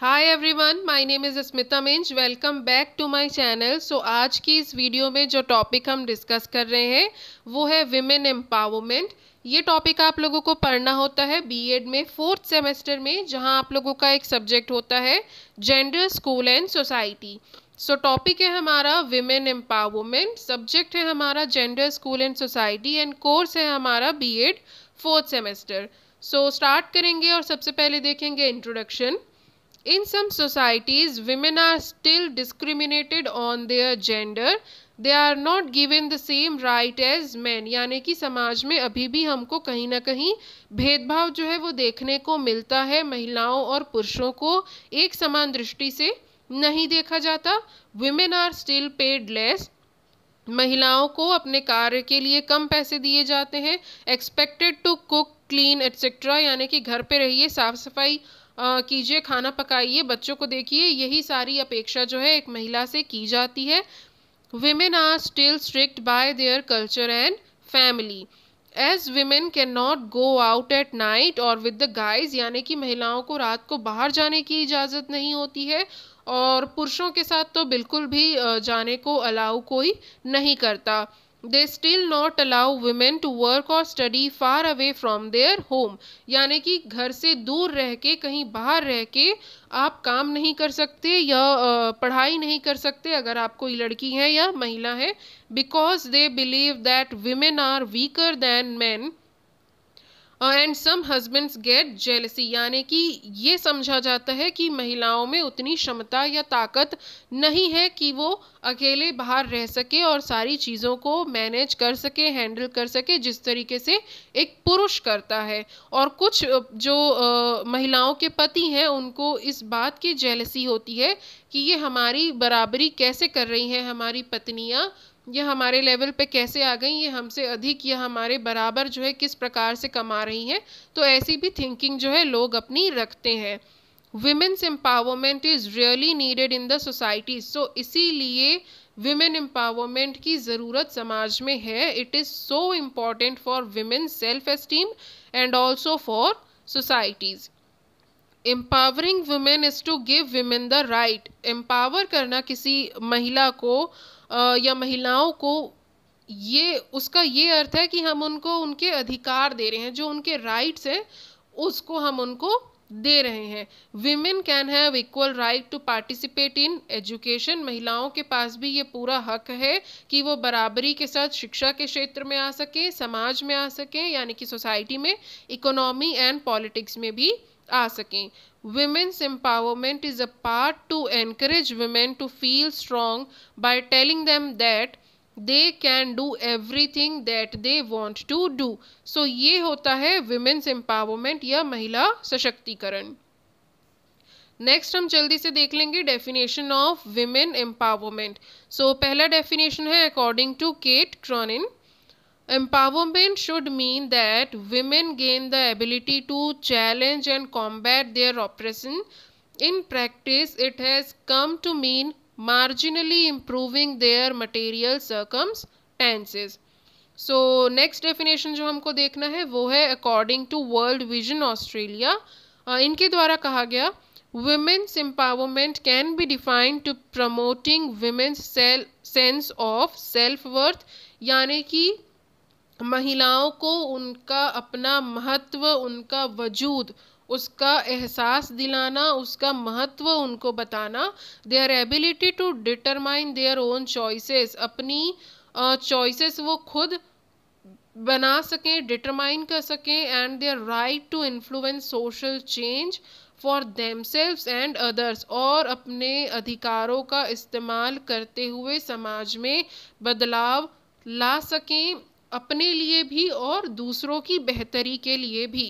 Hi everyone my name is Smita Minj welcome back to my channel so आज की इस video में जो टॉपिक हम डिस्कस कर रहे हैं वो है विमेन एम्पावरमेंट ये टॉपिक आप लोगों को पढ़ना होता है बीएड में फोर्थ सेमेस्टर में जहां आप लोगों का एक सब्जेक्ट होता है gender school and society so topic है हमारा विमेन एम्पावरमेंट सब्जेक्ट है हमारा gender school and society and course है हमारा B fourth semester so start करेंगे और सबसे पहले देखेंगे introduction In some societies, women are still discriminated on their gender. They are not given the same right as man यानी कि समाज में अभी भी हमको कहीं ना कहीं भेदभाव जो है वो देखने को मिलता है महिलाओं और पुरुषों को एक समान दृष्टि से नहीं देखा जाता women are still paid less महिलाओं को अपने कार्य के लिए कम पैसे दिए जाते हैं expected to cook clean etcetera यानी कि घर पे रहिए साफ सफाई कीजिए खाना पकाइए बच्चों को देखिए यही सारी अपेक्षा जो है एक महिला से की जाती है are still strict by their culture and family as as can not go out at night और विद द गाइज यानी कि महिलाओं को रात को बाहर जाने की इजाज़त नहीं होती है और पुरुषों के साथ तो बिल्कुल भी जाने को अलाउ कोई नहीं करता they still not allow women to work और study far away from their home यानी कि घर से दूर रह के कहीं बाहर रह के आप काम नहीं कर सकते या पढ़ाई नहीं कर सकते अगर आप कोई लड़की है या महिला है because they believe that women are weaker than man and some husbands get jealousy यानी कि ये समझा जाता है कि महिलाओं में उतनी क्षमता या ताकत नहीं है कि वो अकेले बाहर रह सके और सारी चीज़ों को मैनेज कर सके हैंडल कर सके जिस तरीके से एक पुरुष करता है और कुछ जो आ, महिलाओं के पति हैं उनको इस बात की जेलसी होती है कि ये हमारी बराबरी कैसे कर रही हैं हमारी पत्नियाँ ये हमारे लेवल पे कैसे आ गई ये हमसे अधिक या हमारे बराबर जो है किस प्रकार से कमा रही हैं तो ऐसी भी थिंकिंग जो है लोग अपनी रखते हैं women's empowerment is really needed in the society so इसी लिए वुमेन एम्पावरमेंट की ज़रूरत समाज में है it is so important for women self esteem and also for societies empowering women is to give women the right empower करना किसी महिला को या महिलाओं को ये उसका ये अर्थ है कि हम उनको उनके अधिकार दे रहे हैं जो उनके राइट्स हैं उसको हम उनको दे रहे हैं women can have equal right to participate in education महिलाओं के पास भी ये पूरा हक है कि वो बराबरी के साथ शिक्षा के क्षेत्र में आ सकें समाज में आ सकें यानी कि सोसाइटी में इकोनॉमी एंड पॉलिटिक्स में भी आ सकें women's empowerment is a part to encourage women to feel strong by telling them that they can do everything that they want to do so ye hota hai women's empowerment ya mahila sashaktikaran next हम जल्दी से देख लेंगे definition of women empowerment so पहला definition है according to Kate Cronin Empowerment should mean that women gain the ability to challenge and combat their oppression. In practice, it has come to mean marginally improving their material circumstances. So, next definition, जो हमको देखना है वो है according to World Vision Australia. इनके द्वारा कहा गया women's empowerment can be defined to promoting women's sense of self-worth यानी कि महिलाओं को उनका अपना महत्व उनका वजूद उसका एहसास दिलाना उसका महत्व उनको बताना their ability to determine their own choices अपनी चॉइसेस वो खुद बना सकें डिटरमाइन कर सकें and their right to influence social change for themselves and others और अपने अधिकारों का इस्तेमाल करते हुए समाज में बदलाव ला सकें अपने लिए भी और दूसरों की बेहतरी के लिए भी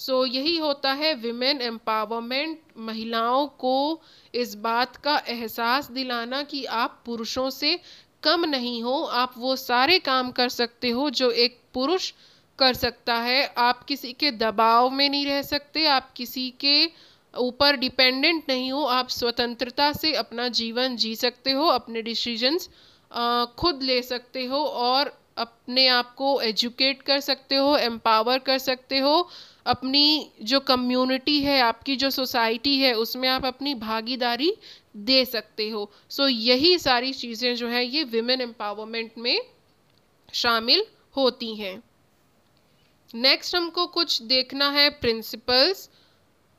सो so, यही होता है विमेन एम्पावरमेंट महिलाओं को इस बात का एहसास दिलाना कि आप पुरुषों से कम नहीं हो आप वो सारे काम कर सकते हो जो एक पुरुष कर सकता है आप किसी के दबाव में नहीं रह सकते आप किसी के ऊपर डिपेंडेंट नहीं हो आप स्वतंत्रता से अपना जीवन जी सकते हो अपने डिसीजंस खुद ले सकते हो और अपने आप को एजुकेट कर सकते हो एम्पावर कर सकते हो अपनी जो कम्युनिटी है आपकी जो सोसाइटी है उसमें आप अपनी भागीदारी दे सकते हो सो so, यही सारी चीज़ें जो है ये विमेन एम्पावरमेंट में शामिल होती हैं नेक्स्ट हमको कुछ देखना है प्रिंसिपल्स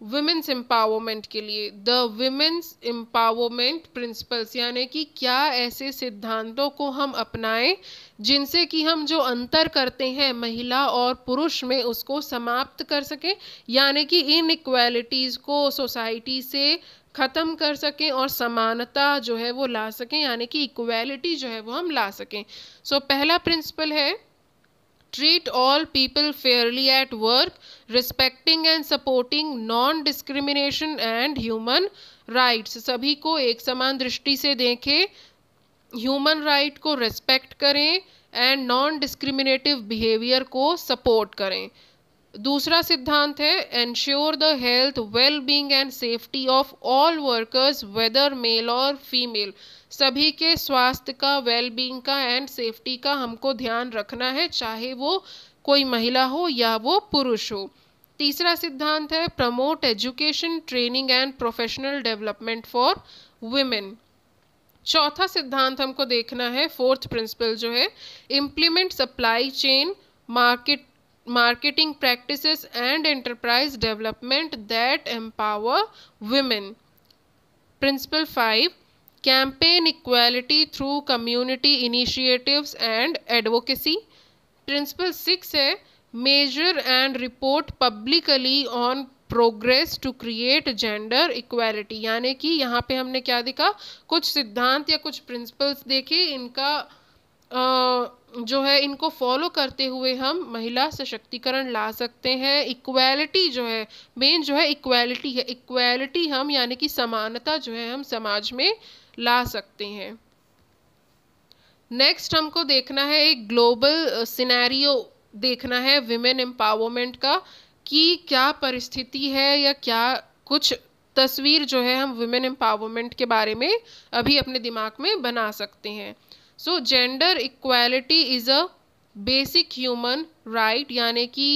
वुमेंस एम्पावरमेंट के लिए द वुमेन्स एम्पावरमेंट प्रिंसिपल्स यानी कि क्या ऐसे सिद्धांतों को हम अपनाएं जिनसे कि हम जो अंतर करते हैं महिला और पुरुष में उसको समाप्त कर सकें यानी कि इन इक्वालिटीज़ को सोसाइटी से ख़त्म कर सकें और समानता जो है वो ला सकें यानी कि इक्वालिटी जो है वो हम ला सकें सो so, पहला प्रिंसिपल है treat all people fairly at work, respecting and supporting non discrimination and human rights. सभी को एक समान दृष्टि से देखें ह्यूमन राइट right को रिस्पेक्ट करें एंड नॉन डिस्क्रिमिनेटिव बिहेवियर को सपोर्ट करें दूसरा सिद्धांत है ensure the health well being and safety of all workers whether male और फीमेल सभी के स्वास्थ्य का वेलबींग का एंड सेफ्टी का हमको ध्यान रखना है चाहे वो कोई महिला हो या वो पुरुष हो तीसरा सिद्धांत है promote education training and professional development for women चौथा सिद्धांत हमको देखना है फोर्थ प्रिंसिपल जो है implement supply chain market marketing practice and enterprise development that empower women principle five campaign equality through community initiatives and advocacy principle six है measure and report publicly on progress to create gender equality यानी कि यहाँ पे हमने क्या देखा कुछ सिद्धांत या कुछ प्रिंसिपल्स देखे इनका जो है इनको फॉलो करते हुए हम महिला सशक्तिकरण ला सकते हैं इक्वालिटी जो है मेन जो है इक्वालिटी है इक्वालिटी हम यानी कि समानता जो है हम समाज में ला सकते हैं नेक्स्ट हमको देखना है एक ग्लोबल सिनेरियो uh, देखना है विमेन एम्पावरमेंट का कि क्या परिस्थिति है या क्या कुछ तस्वीर जो है हम वुमेन एम्पावरमेंट के बारे में अभी अपने दिमाग में बना सकते हैं so gender equality is a basic human right यानी कि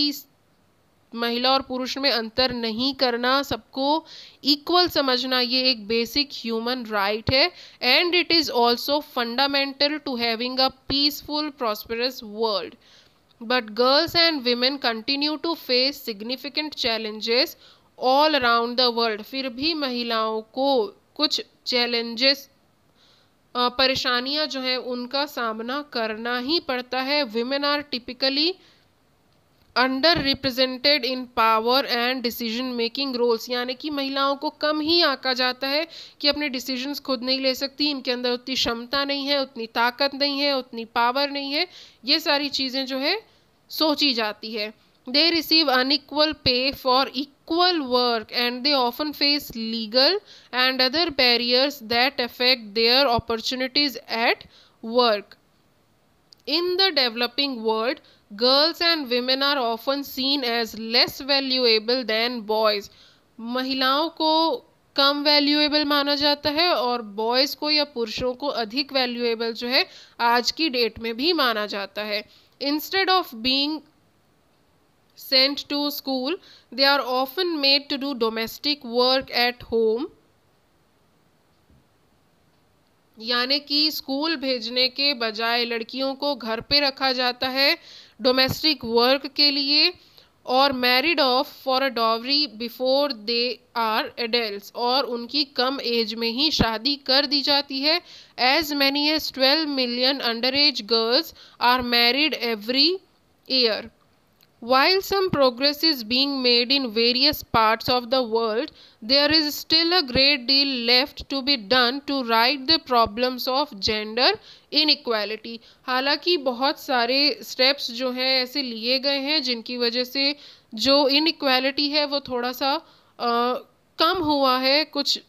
महिला और पुरुष में अंतर नहीं करना सबको इक्वल समझना ये एक बेसिक ह्यूमन राइट है and it is also fundamental to having a peaceful prosperous world but girls and women continue to face significant challenges all around the world फिर भी महिलाओं को कुछ चैलेंजेस परेशानियां जो हैं उनका सामना करना ही पड़ता है women are typically under represented in power and decision making roles यानी कि महिलाओं को कम ही आका जाता है कि अपने डिसीजंस खुद नहीं ले सकती इनके अंदर उतनी क्षमता नहीं है उतनी ताकत नहीं है उतनी पावर नहीं है ये सारी चीज़ें जो है सोची जाती है they receive unequal pay for equal work and they often face legal and other barriers that affect their opportunities at work in the developing world girls and women are often seen as less valuable than boys महिलाओं को कम valuable माना जाता है और boys को या पुरुषों को अधिक वैल्यूएबल जो है आज की डेट में भी माना जाता है instead of being sent to school they are often made to do domestic work at home यानी कि स्कूल भेजने के बजाय लड़कियों को घर पे रखा जाता है डोमेस्टिक वर्क के लिए और married off for a dowry before they are adult और उनकी कम एज में ही शादी कर दी जाती है as many as twelve million under age girls are married every year While some progress is being made in various parts of the world, there is still a great deal left to be done to right the problems of gender inequality. हालांकि बहुत सारे steps जो हैं ऐसे लिए गए हैं जिनकी वजह से जो inequality है वो थोड़ा सा आ, कम हुआ है कुछ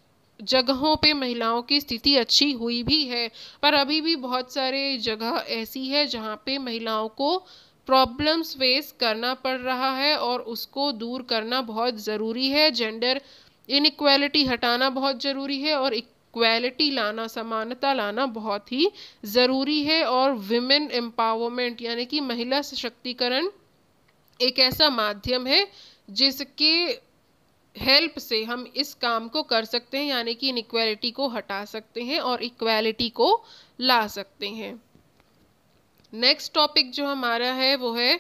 जगहों पे महिलाओं की स्थिति अच्छी हुई भी है पर अभी भी बहुत सारे जगह ऐसी है जहाँ पे महिलाओं को प्रॉब्लम्स फेस करना पड़ रहा है और उसको दूर करना बहुत ज़रूरी है जेंडर इनक्वालिटी हटाना बहुत ज़रूरी है और इक्वालिटी लाना समानता लाना बहुत ही ज़रूरी है और विमेन एम्पावरमेंट यानी कि महिला सशक्तिकरण एक ऐसा माध्यम है जिसके हेल्प से हम इस काम को कर सकते हैं यानी कि इनक्वालिटी को हटा सकते हैं और इक्वालिटी को ला सकते हैं नेक्स्ट टॉपिक जो हमारा है वो है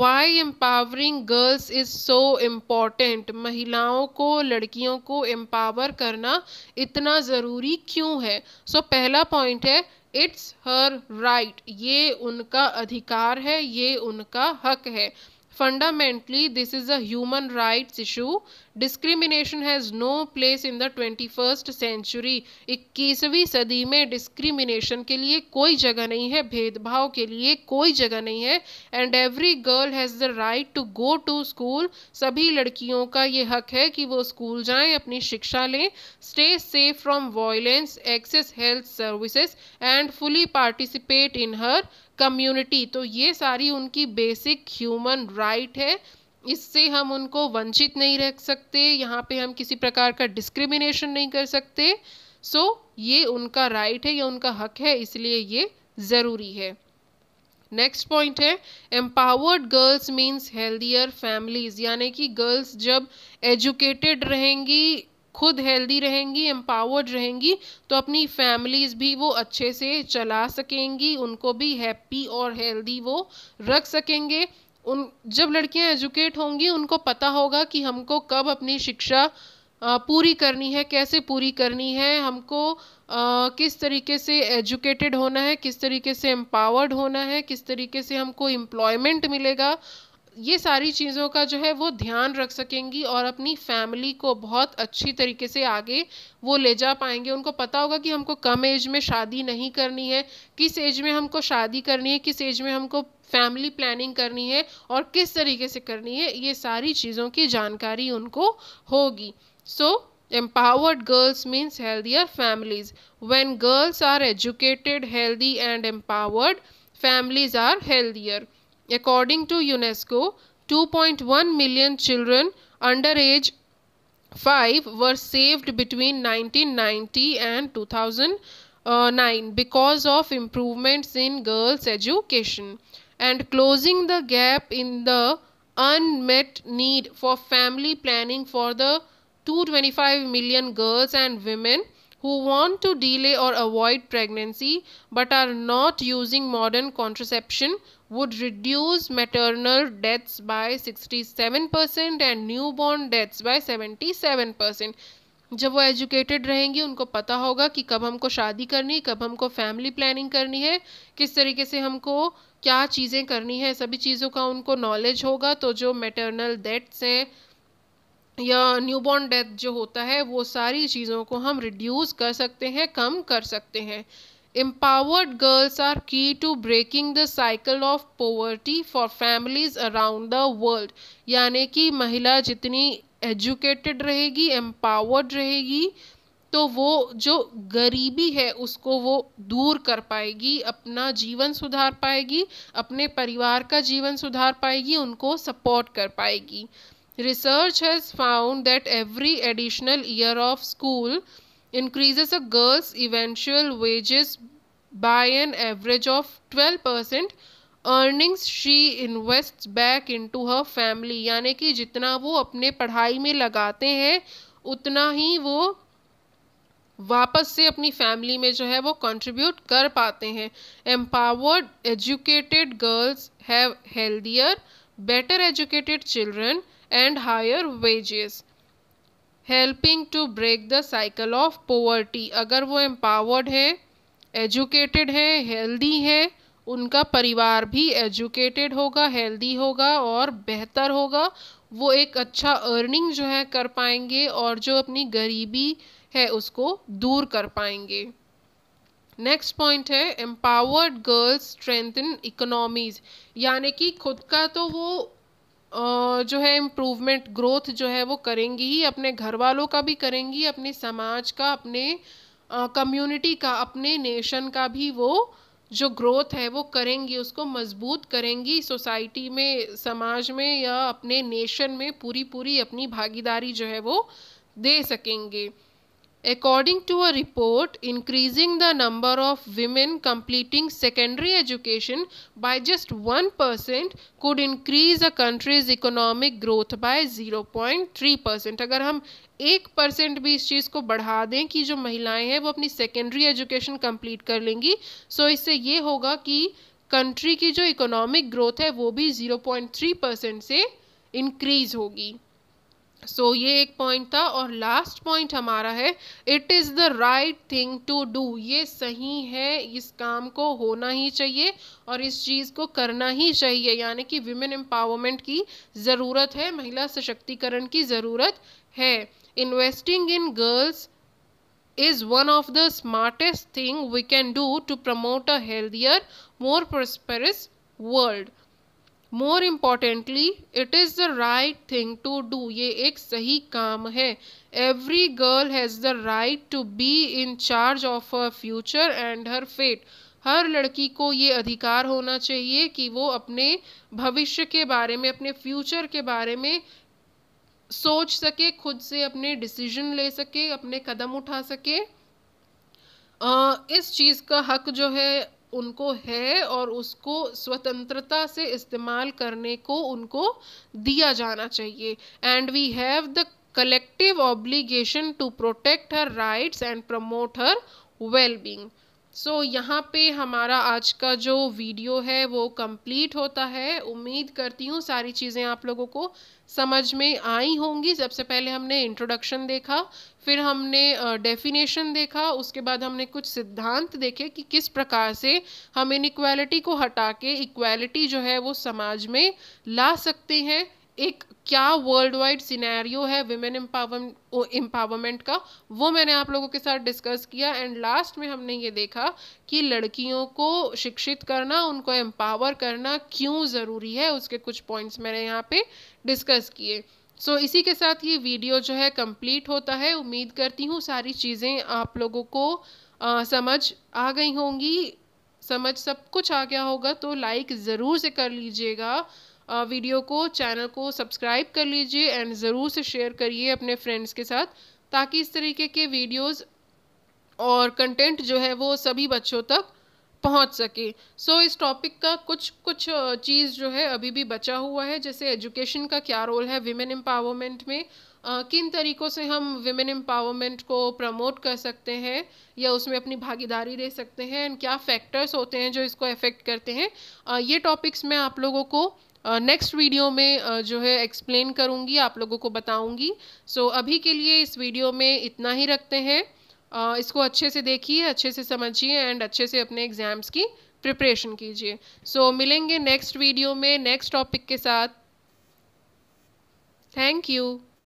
why empowering girls is so important महिलाओं को लड़कियों को एम्पावर करना इतना ज़रूरी क्यों है सो so, पहला पॉइंट है इट्स हर राइट ये उनका अधिकार है ये उनका हक है fundamentally this is a human rights issue discrimination has no place in the twenty first century इक्कीसवीं सदी में डिस्क्रिमिनेशन के लिए कोई जगह नहीं है भेदभाव के लिए कोई जगह नहीं है and every girl has the right to go to school सभी लड़कियों का ये हक है कि वो स्कूल जाएं अपनी शिक्षा लें stay safe from violence access health services and fully participate in her community तो ये सारी उनकी बेसिक ह्यूमन राइट है इससे हम उनको वंचित नहीं रख सकते यहाँ पे हम किसी प्रकार का डिस्क्रिमिनेशन नहीं कर सकते सो so, ये उनका राइट है या उनका हक है इसलिए ये ज़रूरी है नेक्स्ट पॉइंट है empowered girls means healthier families यानी कि गर्ल्स जब एजुकेटेड रहेंगी खुद हेल्दी रहेंगी एम्पावर्ड रहेंगी तो अपनी फैमिलीज़ भी वो अच्छे से चला सकेंगी उनको भी हैप्पी और हेल्दी वो रख सकेंगे उन जब लड़कियां एजुकेट होंगी उनको पता होगा कि हमको कब अपनी शिक्षा पूरी करनी है कैसे पूरी करनी है हमको आ, किस तरीके से एजुकेटेड होना है किस तरीके से एम्पावर्ड होना है किस तरीके से हमको एम्प्लॉयमेंट मिलेगा ये सारी चीज़ों का जो है वो ध्यान रख सकेंगी और अपनी फैमिली को बहुत अच्छी तरीके से आगे वो ले जा पाएंगे उनको पता होगा कि हमको कम एज में शादी नहीं करनी है किस एज में हमको शादी करनी है किस एज में हमको फैमिली प्लानिंग करनी है और किस तरीके से करनी है ये सारी चीज़ों की जानकारी उनको होगी so empowered girls means healthier families when girls are educated healthy and empowered families are healthier According to UNESCO, 2.1 million children under age 5 were saved between 1990 and 2009 because of improvements in girls' education and closing the gap in the unmet need for family planning for the 225 million girls and women who want to delay or avoid pregnancy but are not using modern contraception would reduce maternal deaths by 67% and new born deaths by 77%. जब वो educated रहेंगी उनको पता होगा कि कब हमको शादी करनी कब हमको फैमिली प्लानिंग करनी है किस तरीके से हमको क्या चीज़ें करनी है सभी चीज़ों का उनको नॉलेज होगा तो जो मेटर्नल डेथ्स हैं या न्यूबॉर्न डेथ जो होता है वो सारी चीज़ों को हम रिड्यूस कर सकते हैं कम कर सकते हैं Empowered girls are key to breaking the cycle of poverty for families around the world. यानी कि महिला जितनी एजुकेटेड रहेगी एम्पावर्ड रहेगी तो वो जो गरीबी है उसको वो दूर कर पाएगी अपना जीवन सुधार पाएगी अपने परिवार का जीवन सुधार पाएगी उनको सपोर्ट कर पाएगी research has found that every additional year of school increases a girl's eventual wages by an average of 12% earnings she invest back into her family यानी कि जितना वो अपने पढ़ाई में लगाते हैं उतना ही वो वापस से अपनी फैमिली में जो है वो कंट्रीब्यूट कर पाते हैं empowered educated girls have healthier better educated children and higher wages helping to break the cycle of poverty अगर वो एम्पावर्ड है एजुकेटेड है हेल्दी है उनका परिवार भी एजुकेटेड होगा हेल्दी होगा और बेहतर होगा वो एक अच्छा अर्निंग जो है कर पाएंगे और जो अपनी गरीबी है उसको दूर कर पाएंगे नेक्स्ट पॉइंट है empowered girls strength in economies यानी कि खुद का तो वो जो है इम्प्रूवमेंट ग्रोथ जो है वो करेंगी ही अपने घर वालों का भी करेंगी अपने समाज का अपने कम्युनिटी का अपने नेशन का भी वो जो ग्रोथ है वो करेंगी उसको मजबूत करेंगी सोसाइटी में समाज में या अपने नेशन में पूरी पूरी अपनी भागीदारी जो है वो दे सकेंगे According to a report, increasing the number of women completing secondary education by just 1% could increase a country's economic growth by 0.3%. अगर हम एक परसेंट भी इस चीज़ को बढ़ा दें कि जो महिलाएं हैं वो अपनी सेकेंडरी एजुकेशन कंप्लीट कर लेंगी सो so इससे ये होगा कि कंट्री की जो इकोनॉमिक ग्रोथ है वो भी 0.3 परसेंट से इंक्रीज होगी सो so, ये एक पॉइंट था और लास्ट पॉइंट हमारा है it is the right thing to do ये सही है इस काम को होना ही चाहिए और इस चीज़ को करना ही चाहिए यानी कि विमेन एम्पावरमेंट की ज़रूरत है महिला सशक्तिकरण की ज़रूरत है investing in girls is one of the smartest thing we can do to promote a healthier more prosperous world more importantly it is the right thing to do ये एक सही काम है every girl has the right to be in charge of her future and her fate हर लड़की को ये अधिकार होना चाहिए कि वो अपने भविष्य के बारे में अपने फ्यूचर के बारे में सोच सके खुद से अपने डिसीजन ले सके अपने कदम उठा सके आ, इस चीज़ का हक जो है उनको है और उसको स्वतंत्रता से इस्तेमाल करने को उनको दिया जाना चाहिए and we have the collective obligation to protect her rights and promote her wellbeing so so, यहाँ पे हमारा आज का जो वीडियो है वो कंप्लीट होता है उम्मीद करती हूँ सारी चीज़ें आप लोगों को समझ में आई होंगी सबसे पहले हमने इंट्रोडक्शन देखा फिर हमने डेफिनेशन देखा उसके बाद हमने कुछ सिद्धांत देखे कि किस प्रकार से हम इन को हटा के इक्वालिटी जो है वो समाज में ला सकते हैं एक क्या वर्ल्ड वाइड सिनेरियो है विमेन एम्पावरमेंट का वो मैंने आप लोगों के साथ डिस्कस किया एंड लास्ट में हमने ये देखा कि लड़कियों को शिक्षित करना उनको एम्पावर करना क्यों ज़रूरी है उसके कुछ पॉइंट्स मैंने यहाँ पे डिस्कस किए सो so, इसी के साथ ये वीडियो जो है कंप्लीट होता है उम्मीद करती हूँ सारी चीज़ें आप लोगों को आ, समझ आ गई होंगी समझ सब कुछ आ गया होगा तो लाइक ज़रूर से कर लीजिएगा वीडियो को चैनल को सब्सक्राइब कर लीजिए एंड ज़रूर से शेयर करिए अपने फ्रेंड्स के साथ ताकि इस तरीके के वीडियोस और कंटेंट जो है वो सभी बच्चों तक पहुंच सके सो so, इस टॉपिक का कुछ कुछ चीज़ जो है अभी भी बचा हुआ है जैसे एजुकेशन का क्या रोल है विमेन एम्पावरमेंट में Uh, किन तरीक़ों से हम विमेन एम्पावरमेंट को प्रमोट कर सकते हैं या उसमें अपनी भागीदारी दे सकते हैं एंड क्या फैक्टर्स होते हैं जो इसको अफेक्ट करते हैं uh, ये टॉपिक्स मैं आप लोगों को नेक्स्ट वीडियो में uh, जो है एक्सप्लेन करूँगी आप लोगों को बताऊँगी सो so, अभी के लिए इस वीडियो में इतना ही रखते हैं uh, इसको अच्छे से देखिए अच्छे से समझिए एंड अच्छे से अपने एग्ज़ाम्स की प्रिपरेशन कीजिए सो so, मिलेंगे नेक्स्ट वीडियो में नेक्स्ट टॉपिक के साथ थैंक यू